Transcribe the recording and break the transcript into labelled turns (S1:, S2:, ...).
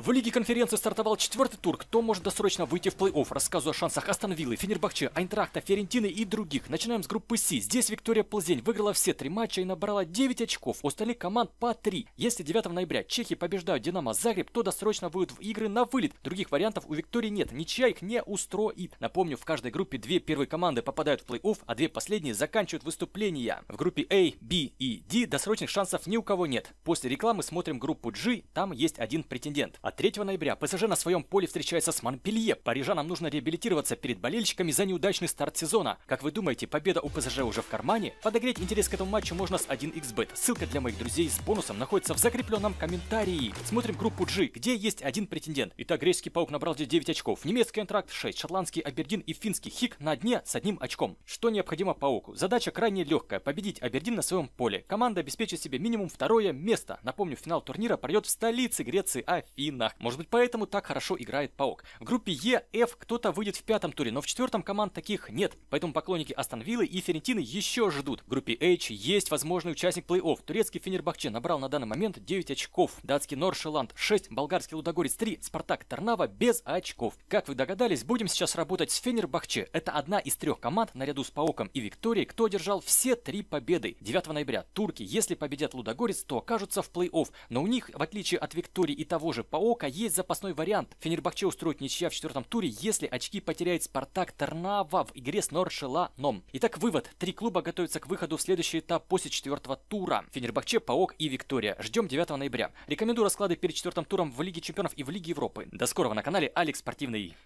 S1: В Лиге конференции стартовал четвертый тур. Кто может досрочно выйти в плей-офф? Рассказываю о шансах Астон Виллы, Фенербахче, Айнтрахта, Ферентины и других. Начинаем с группы С. Здесь Виктория Плзень выиграла все три матча и набрала 9 очков. У остальных команд по 3. Если 9 ноября чехи побеждают Динамо Загреб, то досрочно выйдут в игры на вылет. Других вариантов у Виктории нет. Ничья их не устроит. Напомню, в каждой группе две первые команды попадают в плей-офф, а две последние заканчивают выступления. В группе A, B и D досрочных шансов ни у кого нет. После рекламы смотрим группу G, там есть один претендент. А 3 ноября ПСЖ на своем поле встречается с Монпелье. Парижанам нужно реабилитироваться перед болельщиками за неудачный старт сезона. Как вы думаете, победа у ПСЖ уже в кармане? Подогреть интерес к этому матчу можно с 1xbet. Ссылка для моих друзей с бонусом находится в закрепленном комментарии. Смотрим группу G, где есть один претендент. Итак, греческий паук набрал здесь 9 очков, немецкий антракт 6, шотландский Абердин и финский Хик на дне с одним очком. Что необходимо пауку? Задача крайне легкая – победить Абердин на своем поле. Команда обеспечит себе минимум второе место. Напомню, финал турнира пройдет в столице Греции Афин нах. Может быть, поэтому так хорошо играет Паук. В группе Е, ф кто-то выйдет в пятом туре, но в четвертом команд таких нет. Поэтому поклонники Астон Виллы и Ферентины еще ждут. В группе H есть возможный участник плей-офф. Турецкий Фенербахче набрал на данный момент 9 очков. Датский Норшеланд 6, болгарский Лудогорец 3, Спартак Тарнава без очков. Как вы догадались, будем сейчас работать с Фенербахче. Это одна из трех команд наряду с Пауком и Викторией, кто одержал все три победы. 9 ноября турки, если победят Лудогорец, то окажутся в плей-офф. Но у них, в отличие от Виктории и того же Паука, Ока есть запасной вариант. Фенербахче устроит ничья в четвертом туре, если очки потеряет Спартак Тарнава в игре с Норшеланом. Итак, вывод. Три клуба готовятся к выходу в следующий этап после четвертого тура. Фенербахче, Паок и Виктория. Ждем 9 ноября. Рекомендую расклады перед четвертым туром в Лиге Чемпионов и в Лиге Европы. До скорого на канале Алекс Спортивный.